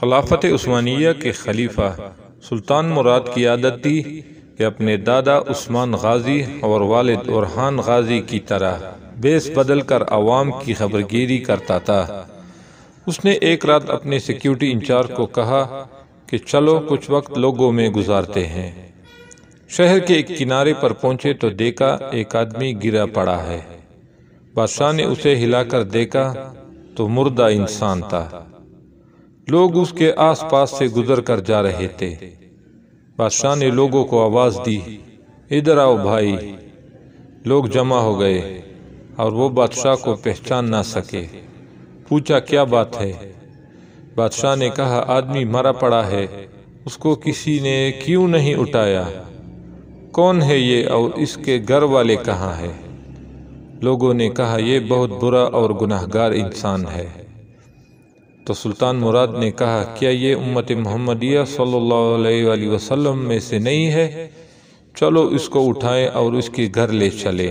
खिलाफत उस्मानिया के खलीफा सुल्तान मुराद की आदत थी कि अपने दादा उस्मान गाजी और वालिद औरहान गाजी की तरह बेस बदल कर आवाम की खबरगिरी करता था उसने एक रात अपने सिक्योरिटी इंचार्ज को कहा कि चलो कुछ वक्त लोगों में गुजारते हैं शहर के एक किनारे पर पहुंचे तो देखा एक आदमी गिरा पड़ा है बादशाह ने उसे हिलाकर देखा तो मुर्दा इंसान था लोग उसके आसपास से गुजर कर जा रहे थे बादशाह ने लोगों को आवाज़ दी इधर आओ भाई लोग जमा हो गए और वो बादशाह को पहचान ना सके पूछा क्या बात है बादशाह ने कहा आदमी मरा पड़ा है उसको किसी ने क्यों नहीं उठाया कौन है ये और इसके घर वाले कहाँ हैं लोगों ने कहा यह बहुत बुरा और गुनाहगार इंसान है तो सुल्तान मुराद ने कहा क्या ये उम्मत मोहम्मदिया सल्लल्लाहु अलैहि वसल्लम में से नहीं है चलो इसको उठाएं और उसके घर ले चले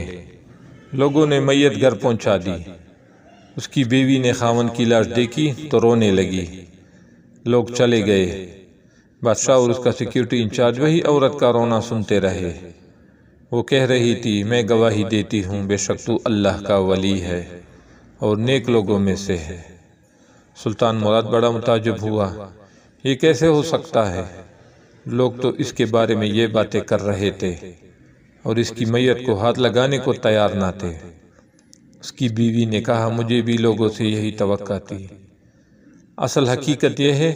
लोगों ने मैयत घर पहुंचा दी उसकी बीवी ने खावन की लाश देखी तो रोने लगी लोग चले गए बादशाह और उसका सिक्योरिटी इंचार्ज वही औरत का रोना सुनते रहे वो कह रही थी मैं गवाही देती हूँ बेशक तू अल्लाह का वली है और नेक लोगों में से है सुल्तान मुराद बड़ा मुताजब हुआ ये कैसे हो सकता है लोग तो इसके बारे में ये बातें कर रहे थे और इसकी मैयत को हाथ लगाने को तैयार ना थे उसकी बीवी ने कहा मुझे भी लोगों से यही तो थी असल हकीकत यह है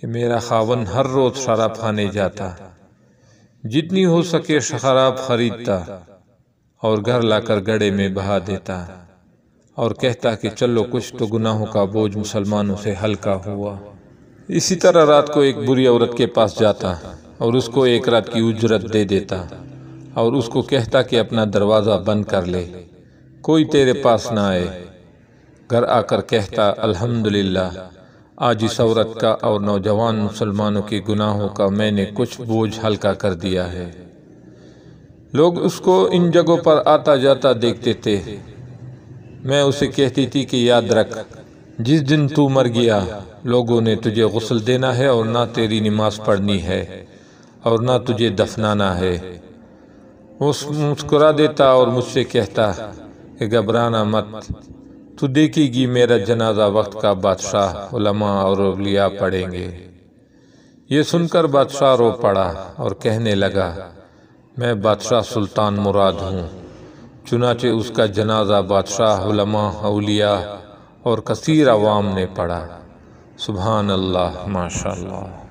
कि मेरा खावन हर रोज़ शराब खाने जाता जितनी हो सके शराब खरीदता और घर लाकर गड़े में बहा देता और कहता कि चलो कुछ तो गुनाहों का बोझ मुसलमानों से हल्का हुआ इसी तरह रात को एक बुरी औरत के पास जाता और उसको एक रात की उजरत दे देता और उसको कहता कि अपना दरवाज़ा बंद कर ले कोई तेरे पास ना आए घर आकर कहता अल्हम्दुलिल्लाह आज इस औरत का और नौजवान मुसलमानों के गुनाहों का मैंने कुछ बोझ हल्का कर दिया है लोग उसको इन जगहों पर आता जाता देखते थे मैं उसे कहती थी कि याद रख जिस दिन तू मर गया लोगों ने तुझे गसल देना है और ना तेरी नमाज पढ़नी है और ना तुझे दफनाना है उस मुस्कुरा देता और मुझसे कहता कि घबराना मत तू देखेगी मेरा जनाजा वक्त का बादशाह उलमा और अलिया पढ़ेंगे ये सुनकर बादशाह रो पड़ा और कहने लगा मैं बादशाह सुल्तान मुराद हूँ चुनाचे उसका जनाजा बादशाह अलिया और कसीर आवाम ने पढ़ा सुबहान अल्लाह माशा